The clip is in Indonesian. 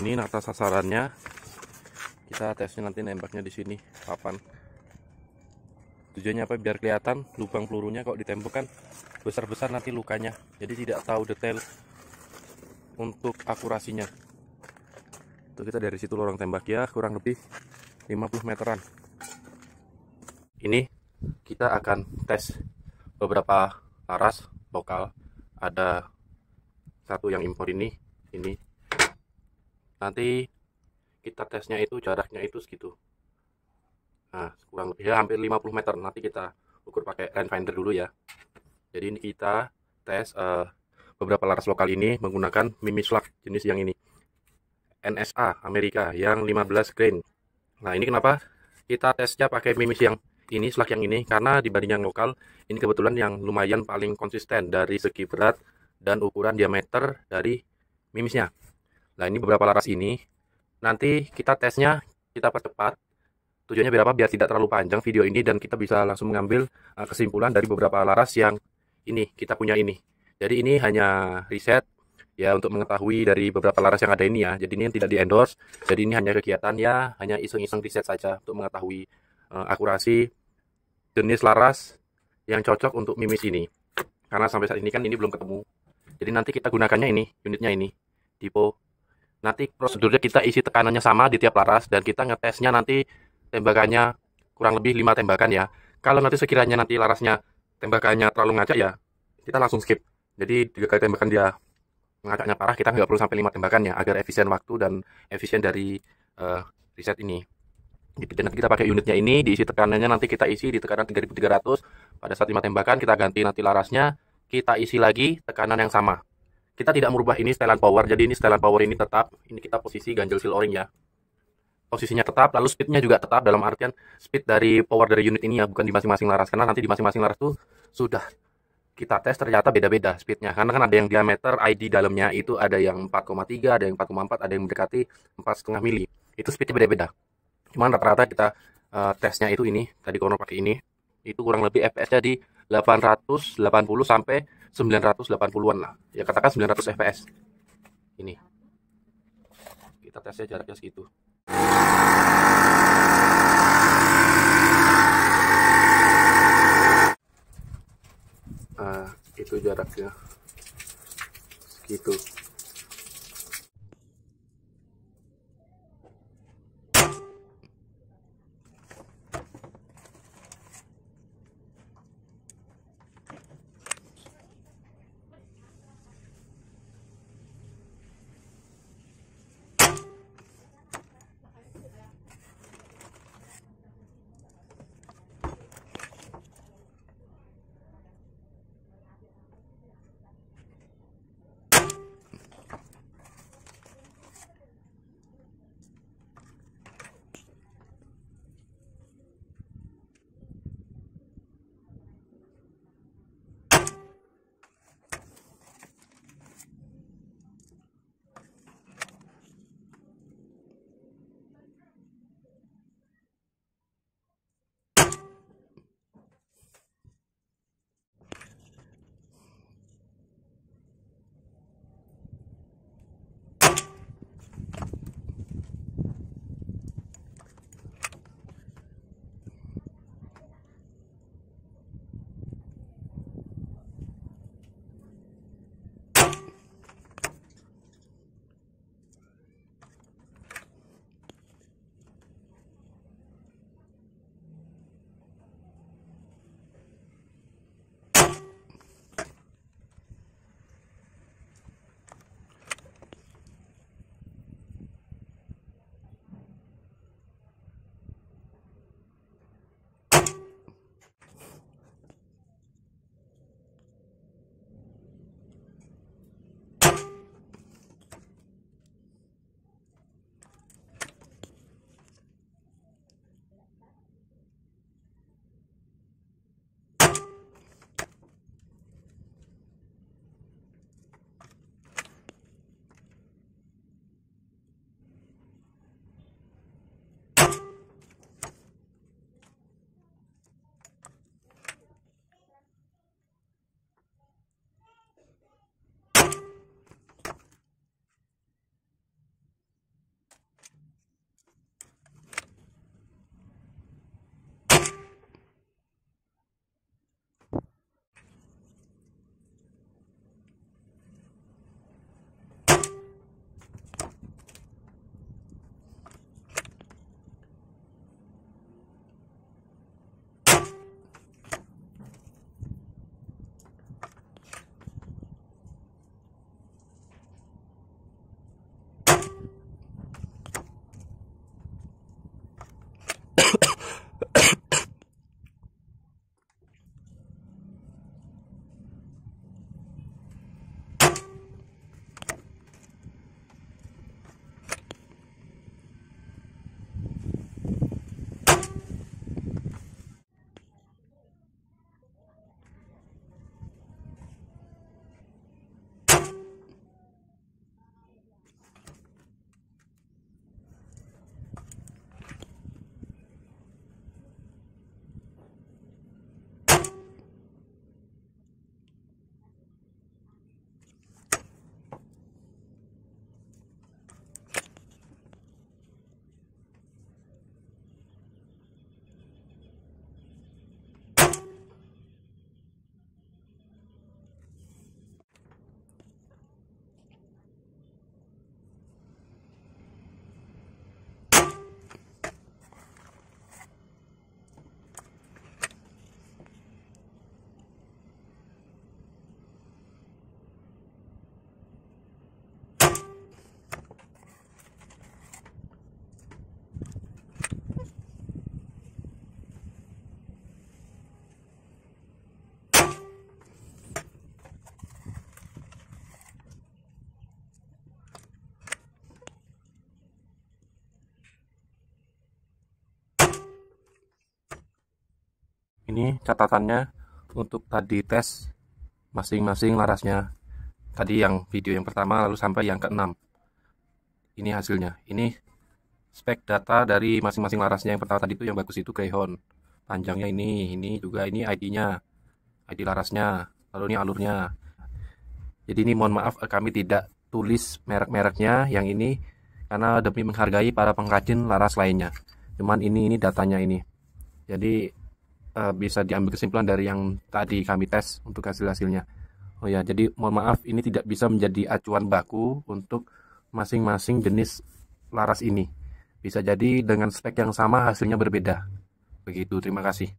ini nata sasarannya kita tesnya nanti nembaknya di sini papan tujuannya apa biar kelihatan lubang pelurunya kok ditembakkan besar-besar nanti lukanya jadi tidak tahu detail untuk akurasinya itu kita dari situ lorong tembak ya kurang lebih 50 meteran ini kita akan tes beberapa laras lokal ada satu yang impor ini ini nanti kita tesnya itu jaraknya itu segitu nah kurang lebih ya hampir 50 meter nanti kita ukur pakai range finder dulu ya jadi ini kita tes uh, beberapa laras lokal ini menggunakan mimi slug jenis yang ini NSA Amerika yang 15 grain nah ini kenapa kita tesnya pakai mimis yang ini slug yang ini karena dibanding yang lokal ini kebetulan yang lumayan paling konsisten dari segi berat dan ukuran diameter dari mimisnya Nah, ini beberapa laras ini. Nanti kita tesnya kita percepat. Tujuannya berapa Biar tidak terlalu panjang video ini dan kita bisa langsung mengambil eh, kesimpulan dari beberapa laras yang ini kita punya ini. Jadi ini hanya riset ya untuk mengetahui dari beberapa laras yang ada ini ya. Jadi ini yang tidak di endorse Jadi ini hanya kegiatan ya, hanya iseng-iseng riset saja untuk mengetahui uh, akurasi jenis laras yang cocok untuk mimis ini. Karena sampai saat ini kan ini belum ketemu. Jadi nanti kita gunakannya ini, unitnya ini, tipe Nanti prosedurnya kita isi tekanannya sama di tiap laras dan kita ngetesnya nanti tembakannya kurang lebih 5 tembakan ya. Kalau nanti sekiranya nanti larasnya tembakannya terlalu ngacak ya, kita langsung skip. Jadi tiga kali tembakan dia ngacaknya parah, kita nggak perlu sampai 5 tembakan ya, agar efisien waktu dan efisien dari uh, riset ini. Gitu. Dan nanti kita pakai unitnya ini, diisi tekanannya nanti kita isi di tekanan 3300. Pada saat 5 tembakan kita ganti nanti larasnya, kita isi lagi tekanan yang sama kita tidak merubah ini setelan power jadi ini setelan power ini tetap ini kita posisi ganjil seal o-ring ya posisinya tetap lalu speednya juga tetap dalam artian speed dari power dari unit ini ya bukan di masing-masing laras karena nanti di masing-masing laras tuh sudah kita tes ternyata beda-beda speednya karena kan ada yang diameter ID dalamnya itu ada yang 4,3 ada yang 4,4 ada yang mendekati 4,5 mili itu speednya beda-beda cuman rata-rata kita uh, tesnya itu ini tadi Kono pakai ini itu kurang lebih FPS-nya di 880 sampai 980-an lah. Ya katakan 900 fps. Ini. Kita tesnya jaraknya segitu. Nah, itu jaraknya segitu. catatannya untuk tadi tes masing-masing larasnya. Tadi yang video yang pertama lalu sampai yang keenam. Ini hasilnya. Ini spek data dari masing-masing larasnya yang pertama tadi itu yang bagus itu Greyhound. Panjangnya ini, ini juga ini ID-nya. ID larasnya, lalu ini alurnya. Jadi ini mohon maaf kami tidak tulis merek-mereknya yang ini karena demi menghargai para pengrajin laras lainnya. Cuman ini ini datanya ini. Jadi uh, bisa diambil kesimpulan dari yang tadi kami tes untuk hasil-hasilnya. Oh ya, jadi mohon maaf ini tidak bisa menjadi acuan baku untuk masing-masing jenis laras ini. Bisa jadi dengan spek yang sama hasilnya berbeda. Begitu, terima kasih.